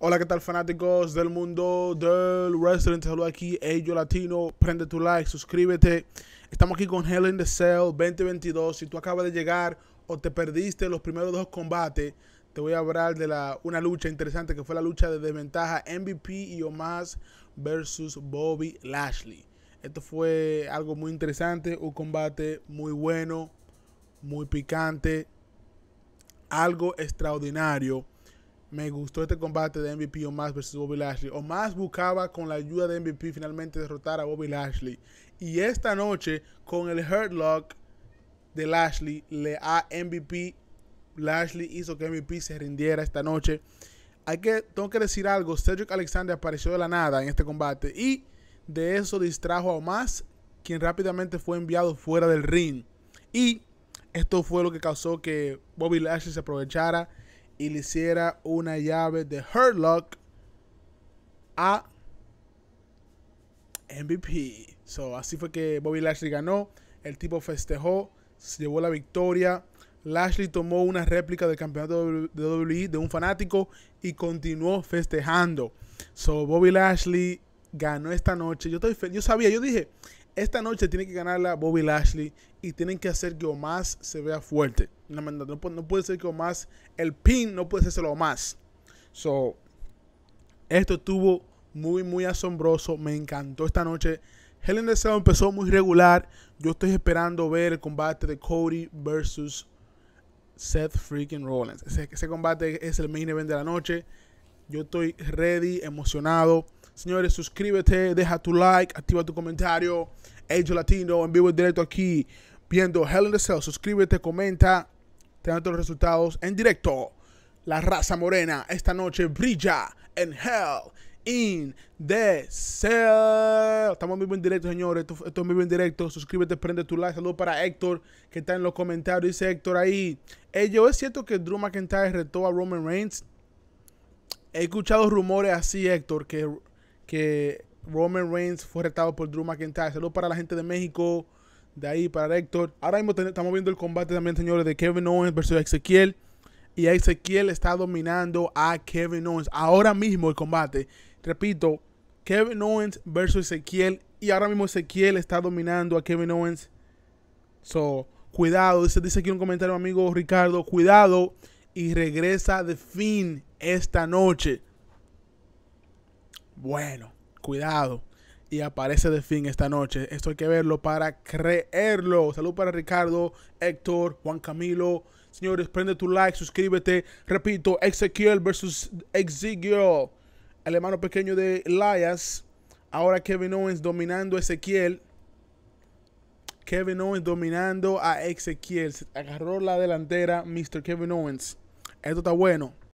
Hola, ¿qué tal fanáticos del mundo del wrestling? Te saludo aquí, Ello Latino. Prende tu like, suscríbete. Estamos aquí con Hell in the Cell 2022. Si tú acabas de llegar o te perdiste los primeros dos combates, te voy a hablar de la, una lucha interesante que fue la lucha de desventaja MVP y Omas versus Bobby Lashley. Esto fue algo muy interesante, un combate muy bueno, muy picante, algo extraordinario me gustó este combate de MVP Omas versus Bobby Lashley. Omas buscaba con la ayuda de MVP finalmente derrotar a Bobby Lashley. Y esta noche, con el Hurt Lock de Lashley, le a MVP. Lashley hizo que MVP se rindiera esta noche. Hay que, tengo que decir algo. Cedric Alexander apareció de la nada en este combate. Y de eso distrajo a Omas. quien rápidamente fue enviado fuera del ring. Y esto fue lo que causó que Bobby Lashley se aprovechara y le hiciera una llave de Herlock a MVP. So, así fue que Bobby Lashley ganó. El tipo festejó, se llevó la victoria. Lashley tomó una réplica del campeonato de WWE e de un fanático y continuó festejando. So, Bobby Lashley ganó esta noche. Yo, estoy yo sabía, yo dije, esta noche tiene que ganarla Bobby Lashley y tienen que hacer que Omas se vea fuerte. No, puede ser que Omas, el pin no puede ser Omas. So, esto estuvo muy, muy asombroso. Me encantó esta noche. Helen Deseo empezó muy regular. Yo estoy esperando ver el combate de Cody versus Seth freaking Rollins. ese combate es el main event de la noche. Yo estoy ready, emocionado. Señores, suscríbete, deja tu like, activa tu comentario. Ellos Latino, en vivo y directo aquí, viendo Hell in the Cell. Suscríbete, comenta, te dan los resultados en directo. La raza morena esta noche brilla en Hell in the Cell. Estamos en vivo en directo, señores. Esto, es en vivo en directo. Suscríbete, prende tu like. Saludos para Héctor, que está en los comentarios. Dice Héctor ahí. Ello, ¿es cierto que Drew McIntyre retó a Roman Reigns? He escuchado rumores así, Héctor, que que Roman Reigns fue retado por Drew McIntyre. Saludos para la gente de México, de ahí para Héctor. Ahora mismo estamos viendo el combate también, señores, de Kevin Owens versus Ezequiel. Y Ezequiel está dominando a Kevin Owens. Ahora mismo el combate. Repito, Kevin Owens versus Ezequiel. Y ahora mismo Ezequiel está dominando a Kevin Owens. So, cuidado. Dice, dice aquí un comentario, amigo Ricardo. Cuidado. Y regresa de fin esta noche. Bueno, cuidado. Y aparece de fin esta noche. Esto hay que verlo para creerlo. Salud para Ricardo, Héctor, Juan Camilo. Señores, prende tu like, suscríbete. Repito, Ezequiel versus Ezequiel. El hermano pequeño de Elias. Ahora Kevin Owens dominando a Ezequiel. Kevin Owens dominando a Ezequiel. Agarró la delantera Mr. Kevin Owens. Esto está bueno.